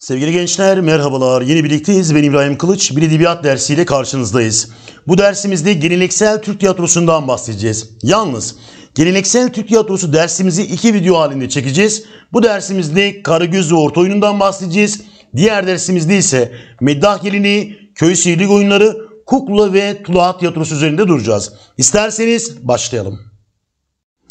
Sevgili gençler merhabalar. Yeni birlikteyiz. Ben İbrahim Kılıç. Bir edebiyat dersiyle karşınızdayız. Bu dersimizde geleneksel Türk tiyatrosundan bahsedeceğiz. Yalnız geleneksel Türk tiyatrosu dersimizi iki video halinde çekeceğiz. Bu dersimizde Karagöz ve Orta oyunundan bahsedeceğiz. Diğer dersimizde ise Meddah gelini, Köy Sihirlik Oyunları, Kukla ve Tulahat tiyatrosu üzerinde duracağız. İsterseniz başlayalım.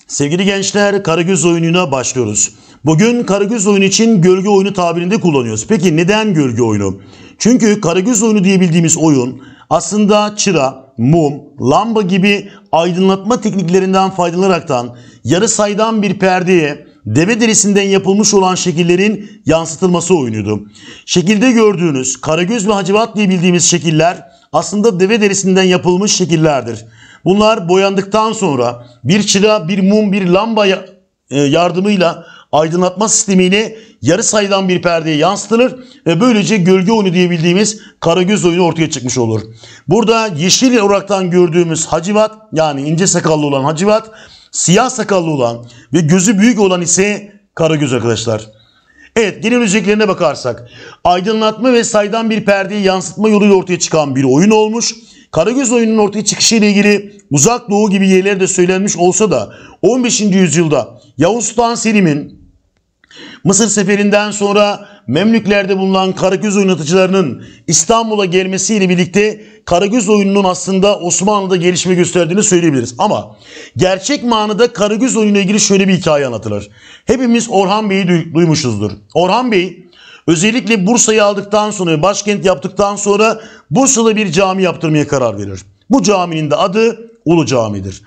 Sevgili gençler karagöz oyununa başlıyoruz. Bugün karagöz oyunu için gölge oyunu tabirinde kullanıyoruz. Peki neden gölge oyunu? Çünkü karagöz oyunu diye bildiğimiz oyun aslında çıra, mum, lamba gibi aydınlatma tekniklerinden faydalanaraktan yarı saydam bir perdeye deve derisinden yapılmış olan şekillerin yansıtılması oyunuydu. Şekilde gördüğünüz karagöz ve hacivat diye bildiğimiz şekiller aslında deve derisinden yapılmış şekillerdir. Bunlar boyandıktan sonra bir çıra, bir mum, bir lamba e, yardımıyla aydınlatma sistemiyle yarı sayılan bir perdeye yansıtılır ve böylece gölge oyunu diyebildiğimiz karagöz oyunu ortaya çıkmış olur. Burada yeşil oraktan gördüğümüz hacivat yani ince sakallı olan hacivat, siyah sakallı olan ve gözü büyük olan ise karagöz arkadaşlar. Evet genel özelliklerine bakarsak aydınlatma ve saydan bir perdeyi yansıtma yoluyla ortaya çıkan bir oyun olmuş. Karagöz oyununun ortaya çıkışı ile ilgili uzak doğu gibi yerler de söylenmiş olsa da 15. yüzyılda Yavuz Sultan Selim'in Mısır seferinden sonra Memlüklerde bulunan Karagöz oynatıcılarının İstanbul'a gelmesiyle birlikte Karagöz oyununun aslında Osmanlı'da gelişme gösterdiğini söyleyebiliriz. Ama gerçek manada Karagöz oyunu ile ilgili şöyle bir hikaye anlatılır. Hepimiz Orhan Bey'i duymuşuzdur. Orhan Bey Özellikle Bursa'yı aldıktan sonra, başkent yaptıktan sonra Bursa'da bir cami yaptırmaya karar verir. Bu caminin de adı Ulu Cami'dir.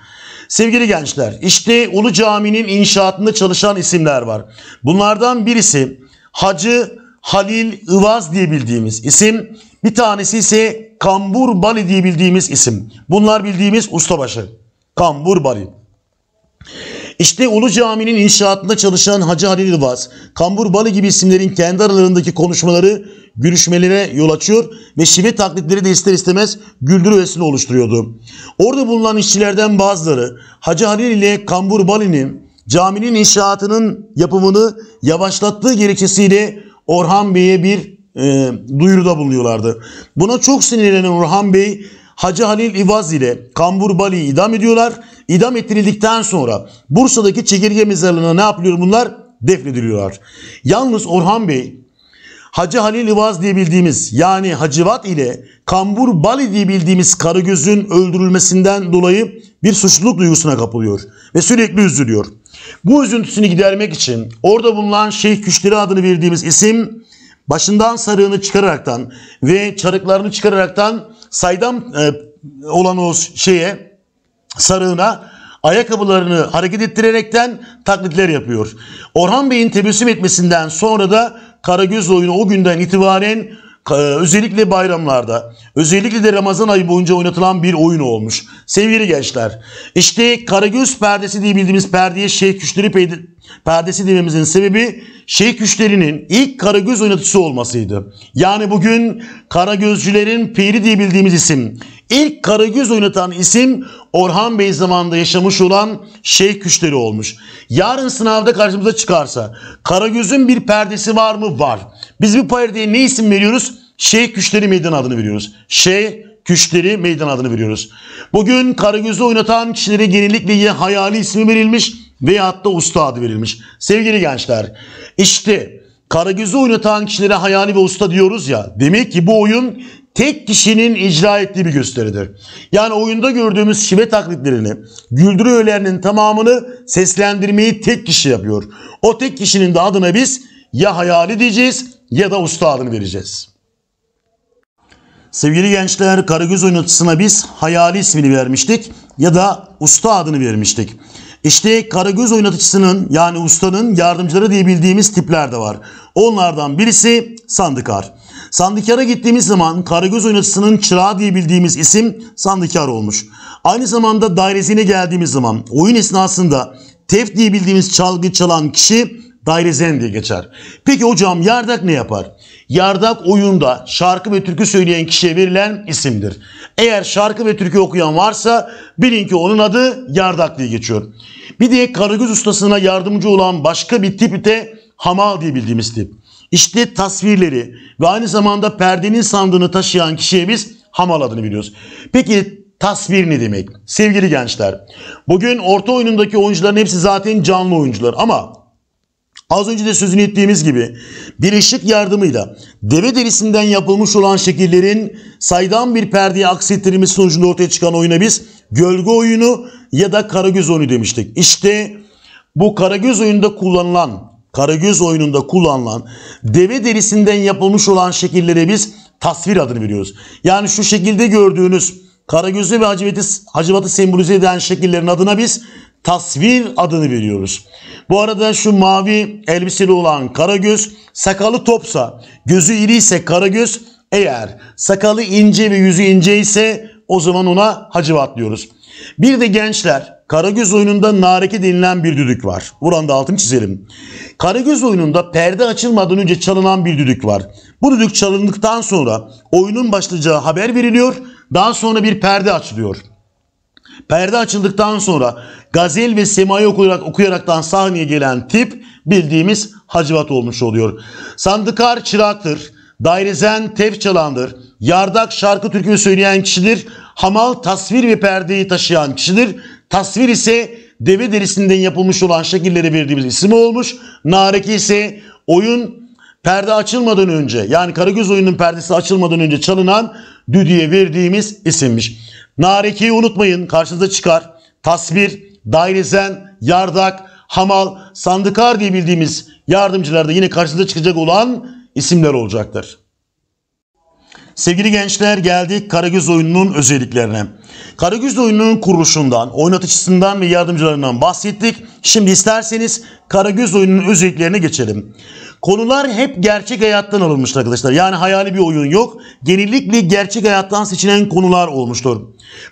Sevgili gençler, işte Ulu Cami'nin inşaatında çalışan isimler var. Bunlardan birisi Hacı Halil Ivaz diye bildiğimiz isim, bir tanesi ise Kambur Bali diye bildiğimiz isim. Bunlar bildiğimiz ustabaşı. Kambur Bali. İşte Ulu Cami'nin inşaatında çalışan Hacı Halil Yılmaz, Kambur Balı gibi isimlerin kendi aralarındaki konuşmaları görüşmelere yol açıyor ve şive taklitleri de ister istemez güldürü öğesini oluşturuyordu. Orada bulunan işçilerden bazıları Hacı Halil ile Kambur Balı'nın caminin inşaatının yapımını yavaşlattığı gerekçesiyle Orhan Bey'e bir e, duyuruda bulunuyorlardı. Buna çok sinirlenen Orhan Bey Hacı Halil İvaz ile Kambur Bali'yi idam ediyorlar. İdam ettirildikten sonra Bursa'daki çekirge mezarlığına ne yapılıyor bunlar? Defnediliyorlar. Yalnız Orhan Bey Hacı Halil İvaz diye bildiğimiz yani Hacivat ile Kambur Bali diye bildiğimiz Karagöz'ün öldürülmesinden dolayı bir suçluluk duygusuna kapılıyor ve sürekli üzülüyor. Bu üzüntüsünü gidermek için orada bulunan Şeyh Küşleri adını verdiğimiz isim başından sarığını çıkararaktan ve çarıklarını çıkararaktan saydam e, olan o şeye sarığına ayakkabılarını hareket ettirerekten taklitler yapıyor. Orhan Bey'in tebessüm etmesinden sonra da Karagöz oyunu o günden itibaren ee, özellikle bayramlarda, özellikle de Ramazan ayı boyunca oynatılan bir oyun olmuş. Sevgili gençler, işte Karagöz perdesi diye bildiğimiz perdeye Şeyh Küşleri perdesi dememizin sebebi Şeyh Küşleri'nin ilk Karagöz oynatısı olmasıydı. Yani bugün Karagözcülerin piri diye bildiğimiz isim İlk Karagöz oynatan isim Orhan Bey zamanında yaşamış olan Şeyh Küşleri olmuş. Yarın sınavda karşımıza çıkarsa Karagöz'ün bir perdesi var mı? Var. Biz bu perdeye ne isim veriyoruz? Şeyh Küşleri Meydan adını veriyoruz. Şeyh Küşleri Meydan adını veriyoruz. Bugün Karagöz'ü oynatan kişilere genellikle ya hayali ismi verilmiş veyahut da usta adı verilmiş. Sevgili gençler işte Karagöz'ü oynatan kişilere hayali ve usta diyoruz ya. Demek ki bu oyun tek kişinin icra ettiği bir gösteridir. Yani oyunda gördüğümüz şive taklitlerini, güldürü öğelerinin tamamını seslendirmeyi tek kişi yapıyor. O tek kişinin de adına biz ya hayali diyeceğiz ya da usta adını vereceğiz. Sevgili gençler Karagöz oynatısına biz hayali ismini vermiştik ya da usta adını vermiştik. İşte Karagöz oynatıcısının yani ustanın yardımcıları diye bildiğimiz tipler de var. Onlardan birisi sandıkar. Sandıkara gittiğimiz zaman Karagöz oynatısının çırağı diye bildiğimiz isim Sandikar olmuş. Aynı zamanda dairesine geldiğimiz zaman oyun esnasında tef diye bildiğimiz çalgı çalan kişi dairezen diye geçer. Peki hocam yardak ne yapar? Yardak oyunda şarkı ve türkü söyleyen kişiye verilen isimdir. Eğer şarkı ve türkü okuyan varsa bilin ki onun adı yardak diye geçiyor. Bir de karagöz ustasına yardımcı olan başka bir tip de hamal diye bildiğimiz tip. İşte tasvirleri ve aynı zamanda perdenin sandığını taşıyan kişiye biz hamal adını biliyoruz. Peki tasvir ne demek? Sevgili gençler, bugün orta oyunundaki oyuncuların hepsi zaten canlı oyuncular ama az önce de sözünü ettiğimiz gibi bir ışık yardımıyla deve derisinden yapılmış olan şekillerin saydam bir perdeye aksettirilmesi sonucunda ortaya çıkan oyuna biz gölge oyunu ya da karagöz oyunu demiştik. İşte bu karagöz oyunda kullanılan Karagöz oyununda kullanılan deve derisinden yapılmış olan şekillere biz tasvir adını veriyoruz. Yani şu şekilde gördüğünüz Karagöz'ü ve Hacivat'ı Hacivat'ı sembolize eden şekillerin adına biz tasvir adını veriyoruz. Bu arada şu mavi elbiseli olan Karagöz sakalı topsa, gözü iri ise Karagöz eğer sakalı ince ve yüzü ince ise o zaman ona Hacivat diyoruz. Bir de gençler Karagöz oyununda nareki denilen bir düdük var. Buranın da altını çizelim. Karagöz oyununda perde açılmadan önce çalınan bir düdük var. Bu düdük çalındıktan sonra oyunun başlayacağı haber veriliyor. Daha sonra bir perde açılıyor. Perde açıldıktan sonra gazel ve semayı okuyarak, okuyaraktan sahneye gelen tip bildiğimiz hacivat olmuş oluyor. Sandıkar çıraktır, dairezen tef çalandır, Yardak şarkı türkü söyleyen kişidir. Hamal tasvir ve perdeyi taşıyan kişidir. Tasvir ise deve derisinden yapılmış olan şekilleri verdiğimiz isim olmuş. Nareki ise oyun perde açılmadan önce yani Karagöz oyunun perdesi açılmadan önce çalınan düdüğe verdiğimiz isimmiş. Nareki'yi unutmayın karşınıza çıkar. Tasvir, dairezen, yardak, hamal, sandıkar diye bildiğimiz yardımcılarda yine karşınıza çıkacak olan isimler olacaktır. Sevgili gençler geldik Karagöz oyununun özelliklerine. Karagöz oyununun kuruluşundan, oynatıcısından ve yardımcılarından bahsettik. Şimdi isterseniz Karagöz oyununun özelliklerine geçelim. Konular hep gerçek hayattan alınmıştır arkadaşlar. Yani hayali bir oyun yok. Genellikle gerçek hayattan seçilen konular olmuştur.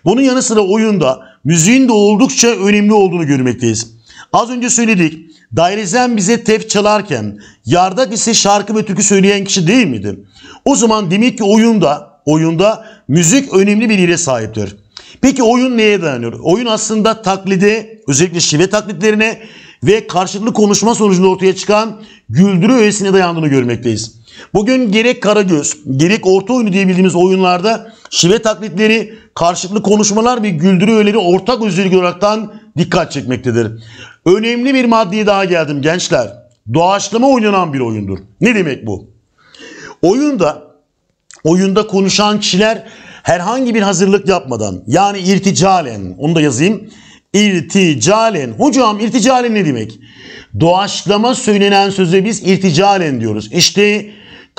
Bunun yanı sıra oyunda müziğin de oldukça önemli olduğunu görmekteyiz. Az önce söyledik. Dairezen bize tef çalarken yardak ise şarkı ve türkü söyleyen kişi değil miydi? O zaman demek ki oyunda oyunda müzik önemli bir yere sahiptir. Peki oyun neye dayanıyor? Oyun aslında taklide, özellikle şive taklitlerine ve karşılıklı konuşma sonucunda ortaya çıkan güldürü öğesine dayandığını görmekteyiz. Bugün gerek Karagöz, gerek orta oyunu diye bildiğimiz oyunlarda şive taklitleri, karşılıklı konuşmalar ve güldürü öğeleri ortak özellik olaraktan dikkat çekmektedir. Önemli bir maddeye daha geldim gençler. Doğaçlama oynanan bir oyundur. Ne demek bu? Oyunda oyunda konuşan kişiler herhangi bir hazırlık yapmadan yani irticalen onu da yazayım. İrticalen. Hocam irticalen ne demek? Doğaçlama söylenen söze biz irticalen diyoruz. İşte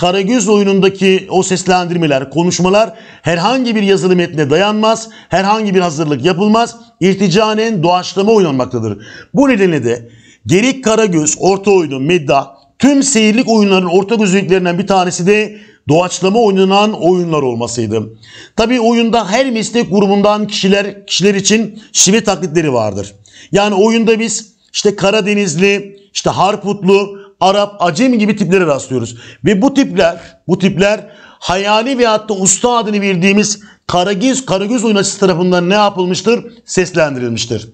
Karagöz oyunundaki o seslendirmeler, konuşmalar herhangi bir yazılı metne dayanmaz, herhangi bir hazırlık yapılmaz, irticanen doğaçlama oynanmaktadır. Bu nedenle de gerek Karagöz, orta oyunu, medda, tüm seyirlik oyunların ortak özelliklerinden bir tanesi de doğaçlama oynanan oyunlar olmasıydı. Tabi oyunda her meslek grubundan kişiler kişiler için şive taklitleri vardır. Yani oyunda biz işte Karadenizli, işte Harputlu, Arap, Acem gibi tiplere rastlıyoruz. Ve bu tipler, bu tipler hayali ve hatta usta adını bildiğimiz Karagöz, Karagöz oynacısı tarafından ne yapılmıştır? Seslendirilmiştir.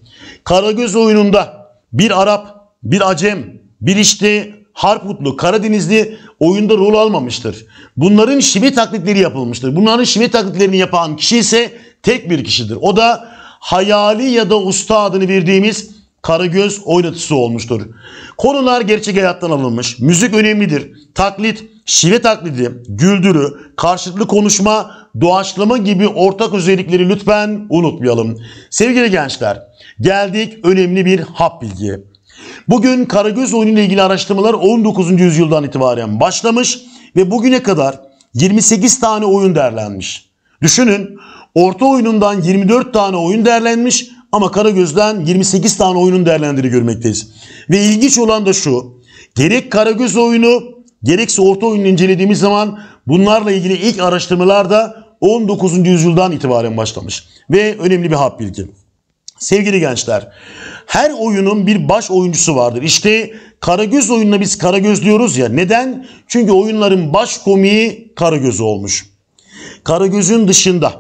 Karagöz oyununda bir Arap, bir Acem, bir işte Harputlu, Karadenizli oyunda rol almamıştır. Bunların şive taklitleri yapılmıştır. Bunların şive taklitlerini yapan kişi ise tek bir kişidir. O da hayali ya da usta adını verdiğimiz Karagöz oynatısı olmuştur. Konular gerçek hayattan alınmış. Müzik önemlidir. Taklit, şive taklidi, güldürü, karşılıklı konuşma, doğaçlama gibi ortak özellikleri lütfen unutmayalım. Sevgili gençler, geldik önemli bir hap bilgiye. Bugün Karagöz oyunu ile ilgili araştırmalar 19. yüzyıldan itibaren başlamış ve bugüne kadar 28 tane oyun derlenmiş. Düşünün orta oyunundan 24 tane oyun derlenmiş ama Karagöz'den 28 tane oyunun değerlendiğini görmekteyiz. Ve ilginç olan da şu. Gerek Karagöz oyunu gerekse orta oyunu incelediğimiz zaman bunlarla ilgili ilk araştırmalar da 19. yüzyıldan itibaren başlamış. Ve önemli bir hap bilgi. Sevgili gençler, her oyunun bir baş oyuncusu vardır. İşte Karagöz oyununa biz Karagöz diyoruz ya. Neden? Çünkü oyunların baş komiği Karagöz'ü olmuş. Karagöz'ün dışında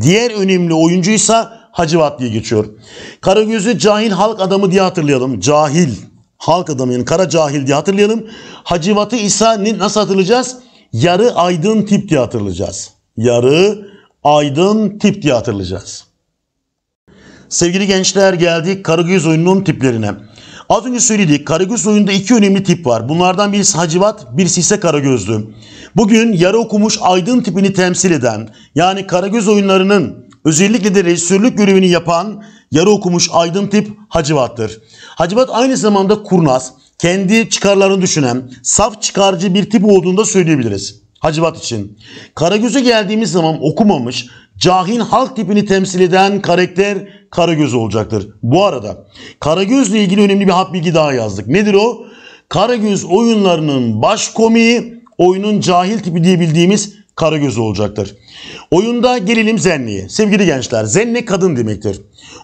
diğer önemli oyuncuysa Hacivat diye geçiyor. Karagöz'ü cahil halk adamı diye hatırlayalım. Cahil halk adamı yani kara cahil diye hatırlayalım. Hacivat'ı İsa nasıl hatırlayacağız? Yarı aydın tip diye hatırlayacağız. Yarı aydın tip diye hatırlayacağız. Sevgili gençler geldik Karagöz oyununun tiplerine. Az önce söyledik Karagöz oyununda iki önemli tip var. Bunlardan birisi Hacivat, birisi ise Karagözlü. Bugün yarı okumuş aydın tipini temsil eden yani Karagöz oyunlarının Özellikle de rejisörlük görevini yapan yarı okumuş aydın tip Hacivat'tır. Hacivat aynı zamanda kurnaz, kendi çıkarlarını düşünen, saf çıkarcı bir tip olduğunu da söyleyebiliriz. Hacivat için. Karagöz'e geldiğimiz zaman okumamış, cahil halk tipini temsil eden karakter Karagöz olacaktır. Bu arada Karagöz'le ilgili önemli bir hap bilgi daha yazdık. Nedir o? Karagöz oyunlarının baş komiği, oyunun cahil tipi diyebildiğimiz Karagöz olacaktır. Oyunda gelelim Zenni'ye. Sevgili gençler, Zenne kadın demektir.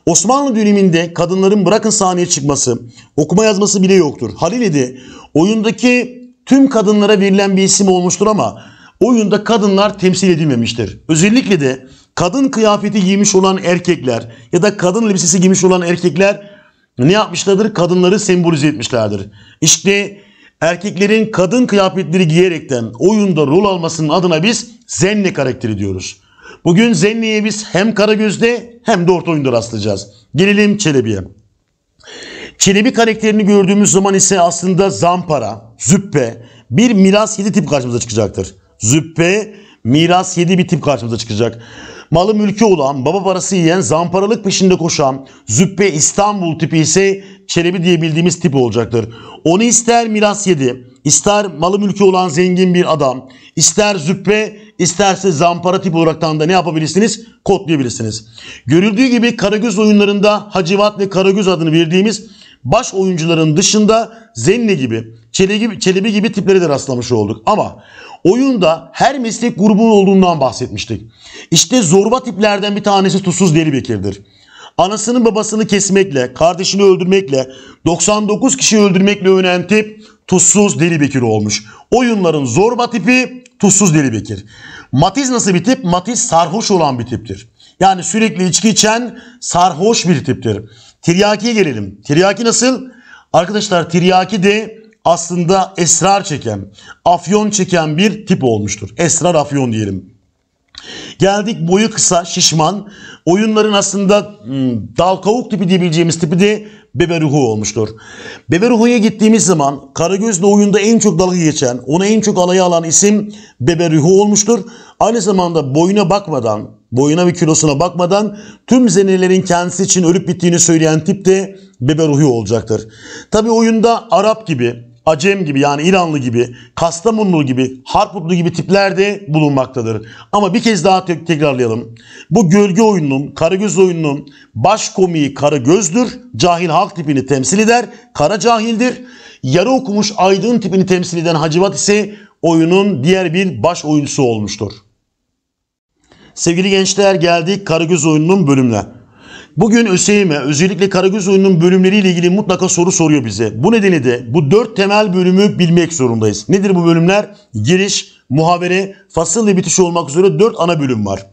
Osmanlı döneminde kadınların bırakın sahneye çıkması, okuma yazması bile yoktur. Haliledi oyundaki tüm kadınlara verilen bir isim olmuştur ama oyunda kadınlar temsil edilmemiştir. Özellikle de kadın kıyafeti giymiş olan erkekler ya da kadın elbisesi giymiş olan erkekler ne yapmışlardır? Kadınları sembolize etmişlerdir. İşte erkeklerin kadın kıyafetleri giyerekten oyunda rol almasının adına biz zenni karakteri diyoruz. Bugün Zenni'ye biz hem Karagöz'de hem de orta oyunda rastlayacağız. Gelelim Çelebi'ye. Çelebi karakterini gördüğümüz zaman ise aslında zampara, züppe, bir miras yedi tip karşımıza çıkacaktır. Züppe, miras yedi bir tip karşımıza çıkacak. Malı mülkü olan, baba parası yiyen, zamparalık peşinde koşan, züppe İstanbul tipi ise Çelebi diye bildiğimiz tip olacaktır. Onu ister miras yedi, ister malı mülkü olan zengin bir adam, ister züppe, isterse zampara tipi olarak da ne yapabilirsiniz? Kodlayabilirsiniz. Görüldüğü gibi Karagöz oyunlarında Hacivat ve Karagöz adını verdiğimiz baş oyuncuların dışında Zenne gibi, Çelebi, Çelebi gibi tiplere de rastlamış olduk. Ama Oyunda her meslek grubunun olduğundan bahsetmiştik. İşte zorba tiplerden bir tanesi Tusuz Deli Bekir'dir. Anasının babasını kesmekle, kardeşini öldürmekle, 99 kişi öldürmekle övünen tip Tuzsuz Deli Bekir olmuş. Oyunların zorba tipi Tuzsuz Deli Bekir. Matiz nasıl bir tip? Matiz sarhoş olan bir tiptir. Yani sürekli içki içen sarhoş bir tiptir. Tiryaki'ye gelelim. Tiryaki nasıl? Arkadaşlar tiryaki de aslında esrar çeken, afyon çeken bir tip olmuştur. Esrar afyon diyelim. Geldik boyu kısa, şişman. Oyunların aslında hmm, dal kavuk tipi diyebileceğimiz tipi de Beberuhu olmuştur. Beberuhu'ya gittiğimiz zaman Karagöz'le oyunda en çok dalga geçen, onu en çok alaya alan isim Beberuhu olmuştur. Aynı zamanda boyuna bakmadan, boyuna ve kilosuna bakmadan tüm zenelerin kendisi için ölüp bittiğini söyleyen tip de Beberuhu olacaktır. Tabi oyunda Arap gibi, Acem gibi yani İranlı gibi, Kastamonlu gibi, Harputlu gibi tiplerde bulunmaktadır. Ama bir kez daha tek tekrarlayalım. Bu gölge oyununun, Karagöz oyununun baş komiği Karagöz'dür. Cahil halk tipini temsil eder. Kara cahildir. Yarı okumuş aydın tipini temsil eden Hacivat ise oyunun diğer bir baş oyuncusu olmuştur. Sevgili gençler geldik Karagöz oyununun bölümüne. Bugün ÖSYM özellikle Karagöz oyununun bölümleriyle ilgili mutlaka soru soruyor bize. Bu nedeni de bu dört temel bölümü bilmek zorundayız. Nedir bu bölümler? Giriş, muhabere, fasıl ve bitiş olmak üzere dört ana bölüm var.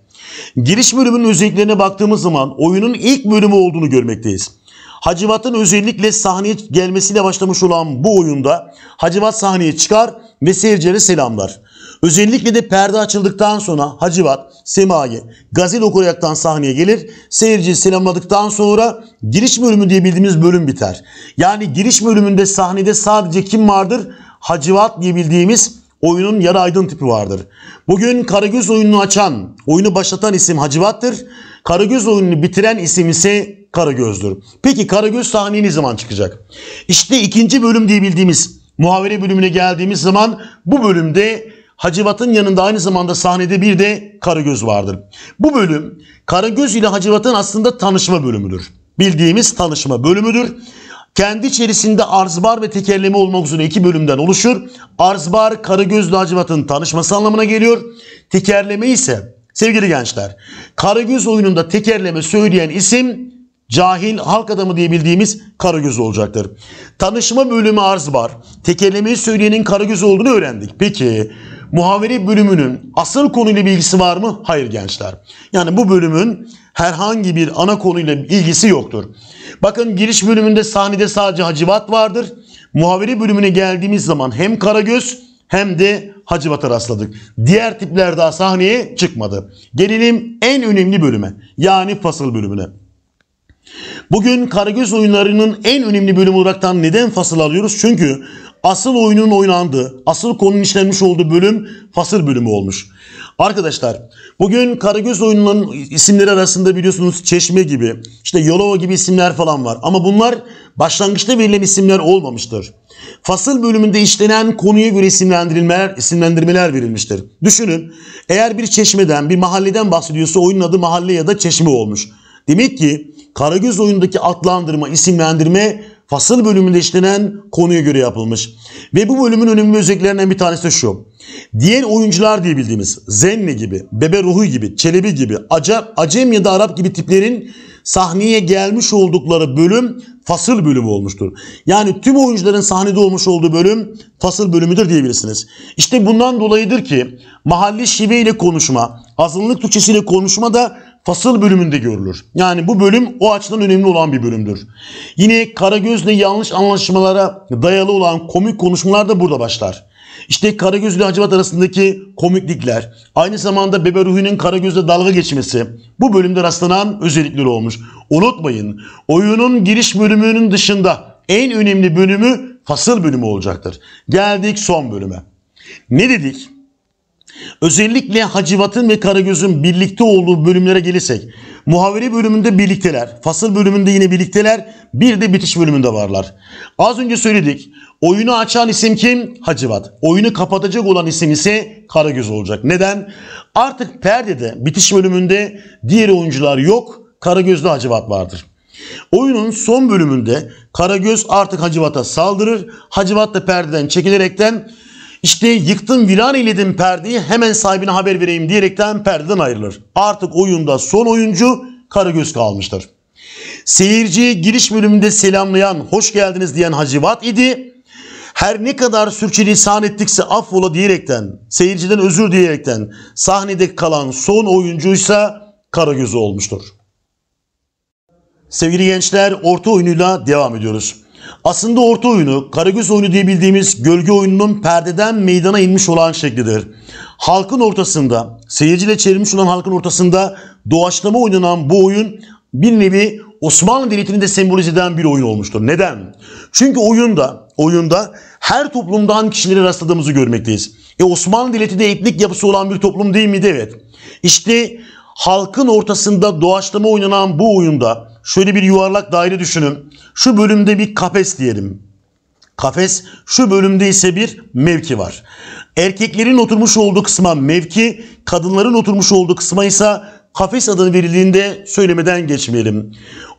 Giriş bölümünün özelliklerine baktığımız zaman oyunun ilk bölümü olduğunu görmekteyiz. Hacivat'ın özellikle sahneye gelmesiyle başlamış olan bu oyunda Hacivat sahneye çıkar ve seyircilere selamlar. Özellikle de perde açıldıktan sonra Hacivat, Sema'yı Gazil okuyaraktan sahneye gelir. Seyirciyi selamladıktan sonra giriş bölümü diye bildiğimiz bölüm biter. Yani giriş bölümünde sahnede sadece kim vardır? Hacivat diye bildiğimiz oyunun yarı aydın tipi vardır. Bugün Karagöz oyununu açan, oyunu başlatan isim Hacivat'tır. Karagöz oyununu bitiren isim ise Karagöz'dür. Peki Karagöz sahneye ne zaman çıkacak? İşte ikinci bölüm diye bildiğimiz muhavere bölümüne geldiğimiz zaman bu bölümde Hacivat'ın yanında aynı zamanda sahnede bir de Karagöz vardır. Bu bölüm Karagöz ile Hacivat'ın aslında tanışma bölümüdür. Bildiğimiz tanışma bölümüdür. Kendi içerisinde arzbar ve tekerleme olmak üzere iki bölümden oluşur. Arzbar Karagöz Hacivat'ın tanışması anlamına geliyor. Tekerleme ise sevgili gençler Karagöz oyununda tekerleme söyleyen isim cahil halk adamı diye bildiğimiz Karagöz olacaktır. Tanışma bölümü arzbar. Tekerlemeyi söyleyenin Karagöz olduğunu öğrendik. Peki muhavere bölümünün asıl konuyla bir ilgisi var mı? Hayır gençler. Yani bu bölümün herhangi bir ana konuyla ilgisi yoktur. Bakın giriş bölümünde sahnede sadece Hacivat vardır. Muhavere bölümüne geldiğimiz zaman hem Karagöz hem de Hacivat'a rastladık. Diğer tipler daha sahneye çıkmadı. Gelelim en önemli bölüme yani fasıl bölümüne. Bugün Karagöz oyunlarının en önemli bölüm olaraktan neden fasıl alıyoruz? Çünkü asıl oyunun oynandığı, asıl konunun işlenmiş olduğu bölüm fasıl bölümü olmuş. Arkadaşlar bugün Karagöz oyununun isimleri arasında biliyorsunuz Çeşme gibi, işte Yolova gibi isimler falan var. Ama bunlar başlangıçta verilen isimler olmamıştır. Fasıl bölümünde işlenen konuya göre isimlendirilmeler, isimlendirmeler verilmiştir. Düşünün eğer bir çeşmeden, bir mahalleden bahsediyorsa oyunun adı mahalle ya da çeşme olmuş. Demek ki Karagöz oyundaki adlandırma, isimlendirme fasıl bölümünde işlenen konuya göre yapılmış. Ve bu bölümün önemli özelliklerinden bir tanesi de şu. Diğer oyuncular diye bildiğimiz Zenni gibi, Bebe Ruhu gibi, Çelebi gibi, Aca, Acem ya da Arap gibi tiplerin sahneye gelmiş oldukları bölüm fasıl bölümü olmuştur. Yani tüm oyuncuların sahnede olmuş olduğu bölüm fasıl bölümüdür diyebilirsiniz. İşte bundan dolayıdır ki mahalli şive ile konuşma, azınlık Türkçesi ile konuşma da fasıl bölümünde görülür. Yani bu bölüm o açıdan önemli olan bir bölümdür. Yine Karagöz'le yanlış anlaşmalara dayalı olan komik konuşmalar da burada başlar. İşte Karagöz ile Hacivat arasındaki komiklikler, aynı zamanda Bebe Ruhi'nin Karagöz'le dalga geçmesi bu bölümde rastlanan özellikler olmuş. Unutmayın oyunun giriş bölümünün dışında en önemli bölümü fasıl bölümü olacaktır. Geldik son bölüme. Ne dedik? Özellikle Hacivat'ın ve Karagöz'ün birlikte olduğu bölümlere gelirsek. Muhaveri bölümünde birlikteler. Fasıl bölümünde yine birlikteler. Bir de bitiş bölümünde varlar. Az önce söyledik. Oyunu açan isim kim? Hacivat. Oyunu kapatacak olan isim ise Karagöz olacak. Neden? Artık perdede, bitiş bölümünde diğer oyuncular yok. Karagöz'de Hacivat vardır. Oyunun son bölümünde Karagöz artık Hacivat'a saldırır. Hacivat da perdeden çekilerekten işte yıktım viran eyledim perdeyi hemen sahibine haber vereyim diyerekten perdeden ayrılır. Artık oyunda son oyuncu Karagöz kalmıştır. Seyirciyi giriş bölümünde selamlayan, hoş geldiniz diyen Hacivat idi. Her ne kadar sürçülisan ettikse affola diyerekten, seyirciden özür diyerekten sahnede kalan son oyuncuysa karagöz olmuştur. Sevgili gençler orta oyunuyla devam ediyoruz. Aslında orta oyunu, karagöz oyunu diye bildiğimiz gölge oyununun perdeden meydana inmiş olan şeklidir. Halkın ortasında, seyirciyle çevrilmiş olan halkın ortasında doğaçlama oynanan bu oyun bir nevi Osmanlı Devleti'ni de sembolize eden bir oyun olmuştur. Neden? Çünkü oyunda, oyunda her toplumdan kişileri rastladığımızı görmekteyiz. E Osmanlı Devleti de etnik yapısı olan bir toplum değil mi? Evet. İşte halkın ortasında doğaçlama oynanan bu oyunda şöyle bir yuvarlak daire düşünün. Şu bölümde bir kafes diyelim. Kafes şu bölümde ise bir mevki var. Erkeklerin oturmuş olduğu kısma mevki, kadınların oturmuş olduğu kısma ise kafes adını verildiğinde söylemeden geçmeyelim.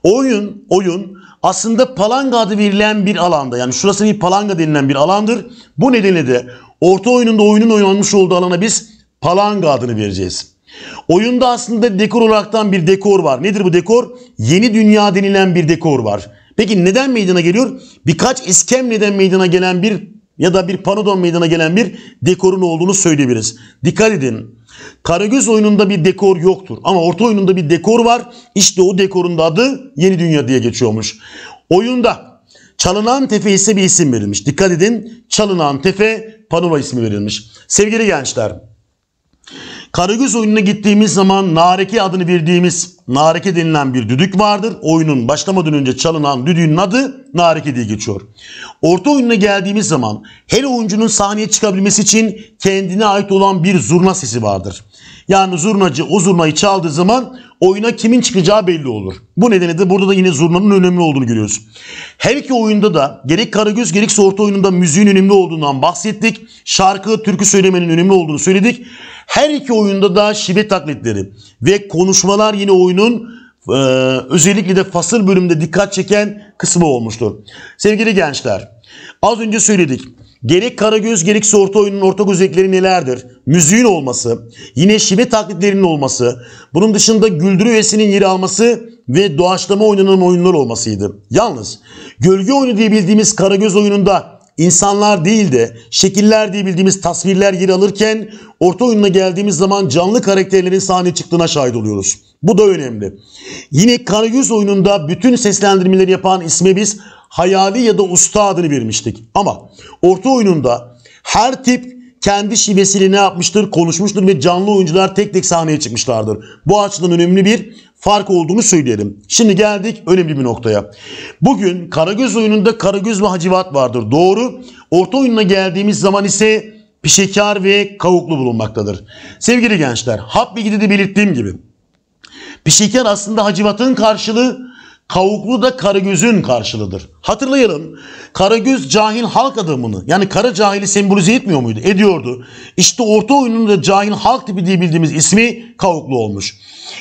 Oyun, oyun aslında palanga adı verilen bir alanda yani şurası bir palanga denilen bir alandır. Bu nedenle de orta oyununda oyunun oynanmış olduğu alana biz palanga adını vereceğiz. Oyunda aslında dekor olaraktan bir dekor var. Nedir bu dekor? Yeni dünya denilen bir dekor var. Peki neden meydana geliyor? Birkaç iskemleden meydana gelen bir ya da bir panodon meydana gelen bir dekorun olduğunu söyleyebiliriz. Dikkat edin. Karagöz oyununda bir dekor yoktur. Ama orta oyununda bir dekor var. İşte o dekorun da adı Yeni Dünya diye geçiyormuş. Oyunda Çalınan Tefe ise bir isim verilmiş. Dikkat edin. Çalınan Tefe Panova ismi verilmiş. Sevgili gençler. Karagöz oyununa gittiğimiz zaman nareke adını verdiğimiz nareke denilen bir düdük vardır. Oyunun başlamadan önce çalınan düdüğün adı nareke diye geçiyor. Orta oyununa geldiğimiz zaman her oyuncunun sahneye çıkabilmesi için kendine ait olan bir zurna sesi vardır. Yani zurnacı o zurnayı çaldığı zaman oyuna kimin çıkacağı belli olur. Bu nedenle de burada da yine zurnanın önemli olduğunu görüyoruz. Her iki oyunda da gerek Karagöz gerekse orta oyununda müziğin önemli olduğundan bahsettik. Şarkı, türkü söylemenin önemli olduğunu söyledik. Her iki oyunda da şive taklitleri ve konuşmalar yine oyunun e, özellikle de fasıl bölümünde dikkat çeken kısmı olmuştur. Sevgili gençler az önce söyledik. Gerek Karagöz gerekse orta oyunun ortak özellikleri nelerdir? Müziğin olması, yine şive taklitlerinin olması, bunun dışında güldürü üyesinin yeri alması ve doğaçlama oynanan oyunlar olmasıydı. Yalnız gölge oyunu diye bildiğimiz Karagöz oyununda insanlar değil de şekiller diye bildiğimiz tasvirler yer alırken orta oyununa geldiğimiz zaman canlı karakterlerin sahne çıktığına şahit oluyoruz. Bu da önemli. Yine Karagöz oyununda bütün seslendirmeleri yapan ismi biz hayali ya da usta adını vermiştik. Ama orta oyununda her tip kendi şivesiyle ne yapmıştır, konuşmuştur ve canlı oyuncular tek tek sahneye çıkmışlardır. Bu açıdan önemli bir fark olduğunu söyleyelim. Şimdi geldik önemli bir noktaya. Bugün Karagöz oyununda Karagöz ve Hacivat vardır. Doğru. Orta oyununa geldiğimiz zaman ise Pişekar ve Kavuklu bulunmaktadır. Sevgili gençler, hap bilgide de belirttiğim gibi Pişekar aslında Hacivat'ın karşılığı Kavuklu da Karagöz'ün karşılığıdır. Hatırlayalım Karagöz cahil halk adamını yani kara cahili sembolize etmiyor muydu? Ediyordu. İşte orta oyununda cahil halk tipi diye bildiğimiz ismi Kavuklu olmuş.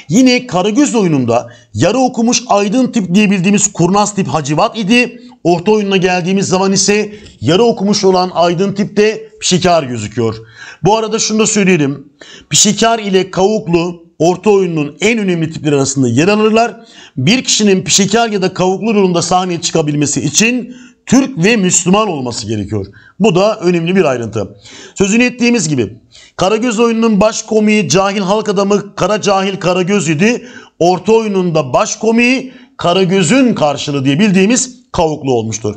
Yine Karagöz oyununda yarı okumuş aydın tip diye bildiğimiz kurnaz tip Hacivat idi. Orta oyununa geldiğimiz zaman ise yarı okumuş olan aydın tip de Pişikar gözüküyor. Bu arada şunu da söyleyelim. Pişikar ile Kavuklu orta oyunun en önemli tipleri arasında yer alırlar. Bir kişinin pişekar ya da kavuklu durumda sahneye çıkabilmesi için Türk ve Müslüman olması gerekiyor. Bu da önemli bir ayrıntı. Sözünü ettiğimiz gibi Karagöz oyununun baş komiği cahil halk adamı Kara Cahil Karagöz idi. Orta oyununda baş komiği Karagöz'ün karşılığı diye bildiğimiz kavuklu olmuştur.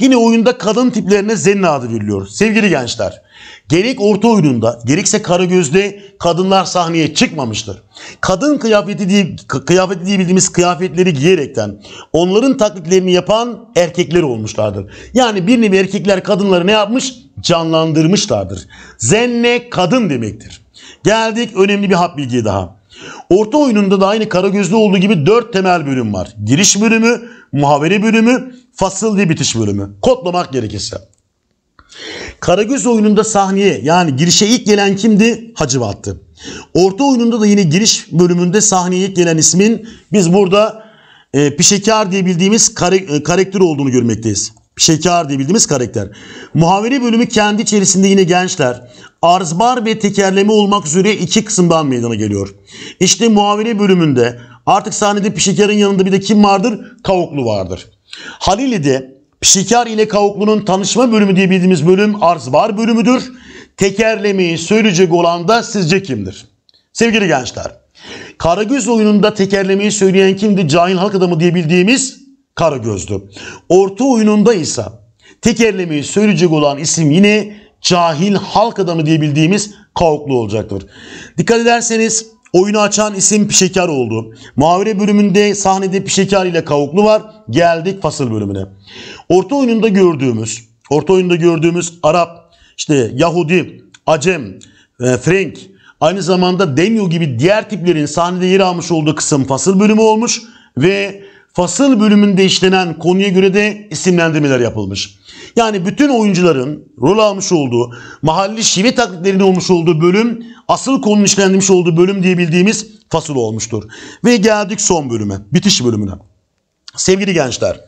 Yine oyunda kadın tiplerine zenni adı veriliyor. Sevgili gençler Gerek orta oyununda gerekse Karagöz'de kadınlar sahneye çıkmamıştır. Kadın kıyafeti diye, kıyafeti diye bildiğimiz kıyafetleri giyerekten onların taklitlerini yapan erkekler olmuşlardır. Yani bir nevi erkekler kadınları ne yapmış? Canlandırmışlardır. Zenne kadın demektir. Geldik önemli bir hap bilgiye daha. Orta oyununda da aynı Karagöz'de olduğu gibi dört temel bölüm var. Giriş bölümü, muhabere bölümü, fasıl ve bitiş bölümü. Kodlamak gerekirse. Karagöz oyununda sahneye yani girişe ilk gelen kimdi? Hacı vattı. Orta oyununda da yine giriş bölümünde sahneye ilk gelen ismin biz burada e, Pişekar diye bildiğimiz e, karakter olduğunu görmekteyiz. Pişekar diye bildiğimiz karakter. Muhavere bölümü kendi içerisinde yine gençler arzbar ve tekerleme olmak üzere iki kısımdan meydana geliyor. İşte muhavere bölümünde artık sahnede Pişekar'ın yanında bir de kim vardır? Kavuklu vardır. Halil'i de Şikar ile Kavuklu'nun tanışma bölümü diye bildiğimiz bölüm arz var bölümüdür. Tekerlemeyi söyleyecek olan da sizce kimdir? Sevgili gençler, Karagöz oyununda tekerlemeyi söyleyen kimdi? Cahil halk adamı diye bildiğimiz Karagöz'dü. Orta oyununda ise tekerlemeyi söyleyecek olan isim yine cahil halk adamı diye bildiğimiz Kavuklu olacaktır. Dikkat ederseniz Oyunu açan isim Pişekar oldu. Mavire bölümünde sahnede Pişekar ile Kavuklu var. Geldik fasıl bölümüne. Orta oyununda gördüğümüz, orta oyunda gördüğümüz Arap, işte Yahudi, Acem, e, Frank, aynı zamanda Demio gibi diğer tiplerin sahnede yer almış olduğu kısım fasıl bölümü olmuş ve fasıl bölümünde işlenen konuya göre de isimlendirmeler yapılmış. Yani bütün oyuncuların rol almış olduğu, mahalli şive taklitlerinde olmuş olduğu bölüm asıl konunun işlenmiş olduğu bölüm diyebildiğimiz fasıl olmuştur. Ve geldik son bölüme, bitiş bölümüne. Sevgili gençler,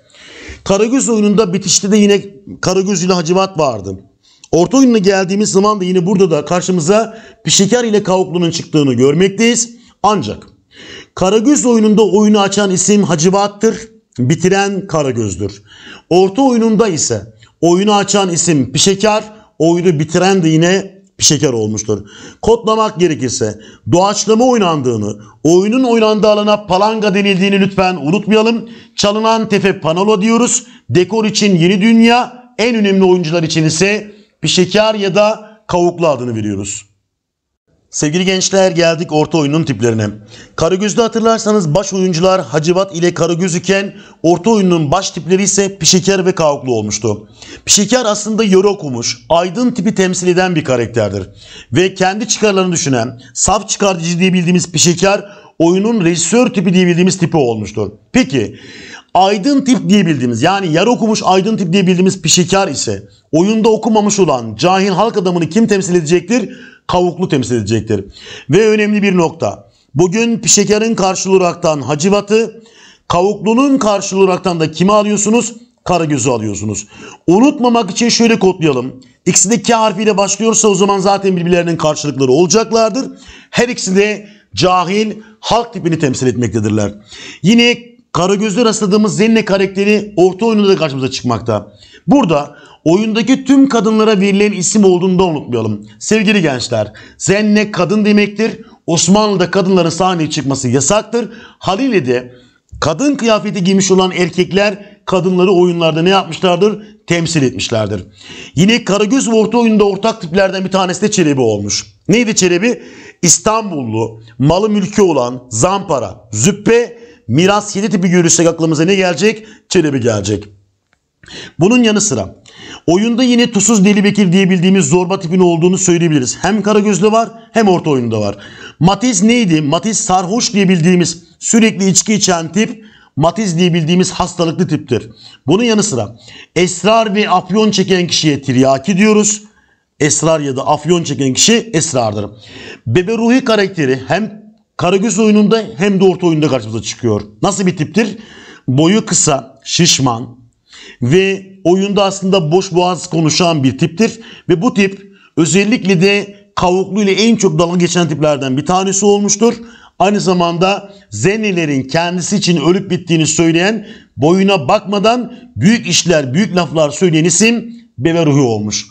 Karagöz oyununda bitişte de yine Karagöz ile Hacivat vardı. Orta oyununa geldiğimiz zaman da yine burada da karşımıza Pişeker ile Kavuklu'nun çıktığını görmekteyiz. Ancak Karagöz oyununda oyunu açan isim Hacivat'tır, bitiren Karagöz'dür. Orta oyununda ise oyunu açan isim Pişeker, oyunu bitiren de yine şeker olmuştur. Kodlamak gerekirse doğaçlama oynandığını, oyunun oynandığı alana palanga denildiğini lütfen unutmayalım. Çalınan tefe panola diyoruz. Dekor için yeni dünya, en önemli oyuncular için ise şeker ya da kavuklu adını veriyoruz. Sevgili gençler geldik orta oyunun tiplerine. Karagöz'de hatırlarsanız baş oyuncular Hacivat ile Karagöz iken orta oyunun baş tipleri ise Pişeker ve Kavuklu olmuştu. Pişeker aslında yöre okumuş, aydın tipi temsil eden bir karakterdir. Ve kendi çıkarlarını düşünen, saf çıkarcı diye bildiğimiz Pişeker oyunun rejisör tipi diye bildiğimiz tipi olmuştur. Peki aydın tip diye bildiğimiz yani yer okumuş aydın tip diye bildiğimiz pişeker ise oyunda okumamış olan cahil halk adamını kim temsil edecektir? kavuklu temsil edecektir. Ve önemli bir nokta. Bugün pişekarın karşılığı olaraktan hacivatı, kavuklunun karşılığı olaraktan da kimi alıyorsunuz? Karagöz'ü alıyorsunuz. Unutmamak için şöyle kodlayalım. İkisi de K harfiyle başlıyorsa o zaman zaten birbirlerinin karşılıkları olacaklardır. Her ikisi de cahil halk tipini temsil etmektedirler. Yine Karagöz'de rastladığımız Zenne karakteri orta oyunda da karşımıza çıkmakta. Burada oyundaki tüm kadınlara verilen isim olduğunu da unutmayalım. Sevgili gençler, zenne kadın demektir. Osmanlı'da kadınların sahneye çıkması yasaktır. Halile'de kadın kıyafeti giymiş olan erkekler kadınları oyunlarda ne yapmışlardır? Temsil etmişlerdir. Yine Karagöz ve Orta oyunda ortak tiplerden bir tanesi de Çelebi olmuş. Neydi Çelebi? İstanbullu, malı mülkü olan Zampara, Züppe, Miras 7 tipi görürsek aklımıza ne gelecek? Çelebi gelecek. Bunun yanı sıra Oyunda yine Tusuz Deli Bekir diyebildiğimiz zorba tipin olduğunu söyleyebiliriz. Hem Karagözlü var hem orta oyunda var. Matiz neydi? Matiz sarhoş diyebildiğimiz sürekli içki içen tip Matiz diyebildiğimiz hastalıklı tiptir. Bunun yanı sıra esrar ve afyon çeken kişiye tiryaki diyoruz. Esrar ya da afyon çeken kişi esrardır. Bebe Ruhi karakteri hem Karagöz oyununda hem de orta oyunda karşımıza çıkıyor. Nasıl bir tiptir? Boyu kısa, şişman, ve oyunda aslında boş boğaz konuşan bir tiptir. Ve bu tip özellikle de kavuklu ile en çok dalga geçen tiplerden bir tanesi olmuştur. Aynı zamanda Zenilerin kendisi için ölüp bittiğini söyleyen, boyuna bakmadan büyük işler, büyük laflar söyleyen isim Bebe Ruhi olmuş.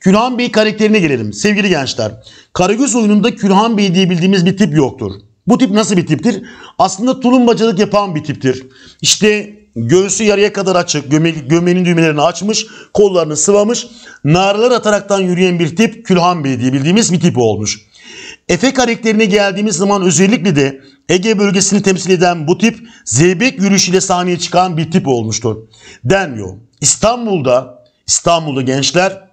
Külhan Bey karakterine gelelim. Sevgili gençler, Karagöz oyununda Külhan Bey diye bildiğimiz bir tip yoktur. Bu tip nasıl bir tiptir? Aslında tulumbacılık yapan bir tiptir. İşte Göğsü yarıya kadar açık, göme, gömleğinin düğmelerini açmış, kollarını sıvamış, narlar ataraktan yürüyen bir tip Külhan Bey diye bildiğimiz bir tip olmuş. Efe karakterine geldiğimiz zaman özellikle de Ege bölgesini temsil eden bu tip zeybek yürüyüşüyle sahneye çıkan bir tip olmuştur. Denmiyor. İstanbul'da, İstanbul'da gençler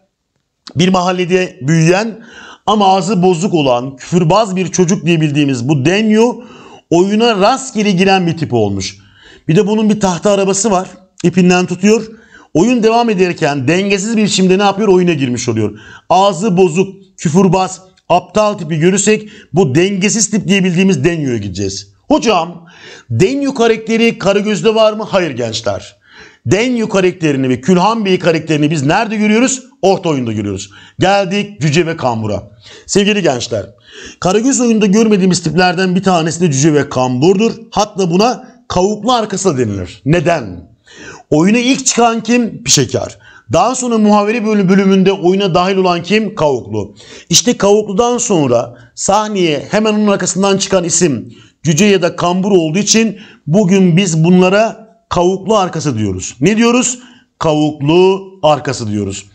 bir mahallede büyüyen ama ağzı bozuk olan küfürbaz bir çocuk diye bildiğimiz bu Denyo oyuna rastgele giren bir tip olmuş. Bir de bunun bir tahta arabası var. İpinden tutuyor. Oyun devam ederken dengesiz bir biçimde ne yapıyor? Oyuna girmiş oluyor. Ağzı bozuk, küfürbaz, aptal tipi görürsek bu dengesiz tip diyebildiğimiz Denyo'ya gideceğiz. Hocam Denyo karakteri Karagöz'de var mı? Hayır gençler. Denyu karakterini ve Külhan Bey karakterini biz nerede görüyoruz? Orta oyunda görüyoruz. Geldik Cüce ve Kambur'a. Sevgili gençler, Karagöz oyunda görmediğimiz tiplerden bir tanesi de Cüce ve Kambur'dur. Hatta buna kavuklu arkası da denilir. Neden? Oyuna ilk çıkan kim? Pişekar. Daha sonra muhabiri bölümünde oyuna dahil olan kim? Kavuklu. İşte Kavuklu'dan sonra sahneye hemen onun arkasından çıkan isim cüce ya da kambur olduğu için bugün biz bunlara kavuklu arkası diyoruz. Ne diyoruz? Kavuklu arkası diyoruz.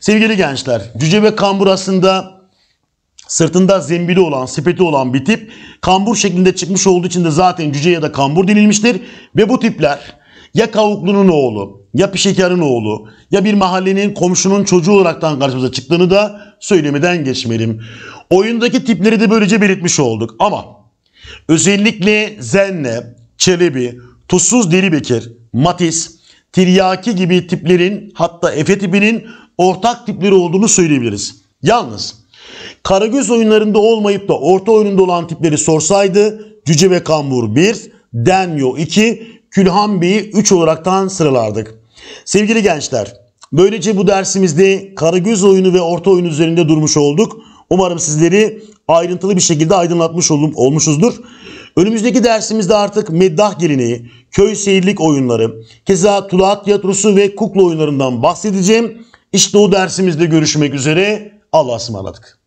Sevgili gençler, cüce ve kambur aslında Sırtında zembili olan, sepeti olan bir tip kambur şeklinde çıkmış olduğu için de zaten cüce ya da kambur denilmiştir. Ve bu tipler ya kavuklunun oğlu, ya pişekarın oğlu, ya bir mahallenin komşunun çocuğu olaraktan karşımıza çıktığını da söylemeden geçmeyelim. Oyundaki tipleri de böylece belirtmiş olduk ama özellikle Zenne, Çelebi, Tuzsuz Delibekir, Matis, Tiryaki gibi tiplerin hatta Efe tipinin ortak tipleri olduğunu söyleyebiliriz. Yalnız Karagöz oyunlarında olmayıp da orta oyununda olan tipleri sorsaydı Cüce ve Kambur 1, Denyo 2, Külhan Bey'i 3 olaraktan sıralardık. Sevgili gençler, böylece bu dersimizde Karagöz oyunu ve orta oyun üzerinde durmuş olduk. Umarım sizleri ayrıntılı bir şekilde aydınlatmış olum, olmuşuzdur. Önümüzdeki dersimizde artık meddah geleneği, köy seyirlik oyunları, keza tulaat tiyatrosu ve kukla oyunlarından bahsedeceğim. İşte o dersimizde görüşmek üzere. Allah'a ısmarladık.